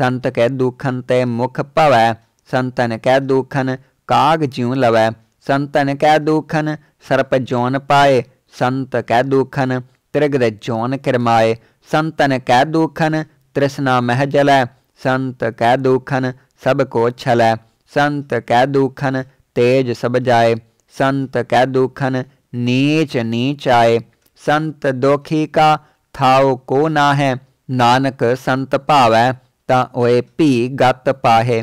संत कै दुखन ते मुख पवै संतन कै दुखन काग ज्यों लवै संतन कै दुखन सर्प जौन पाए संत कै दुखन त्रिगद जौन किरमाए संतन कै दुखन तृष्णा मह जलै संत कै दुखन सब को छलै संत कै दुखन तेज सब जाए संत कै दुखन नीच नीच आए संत दुखी का थाओ को ना है नानक संत पावै ता ओए पी गत पाहे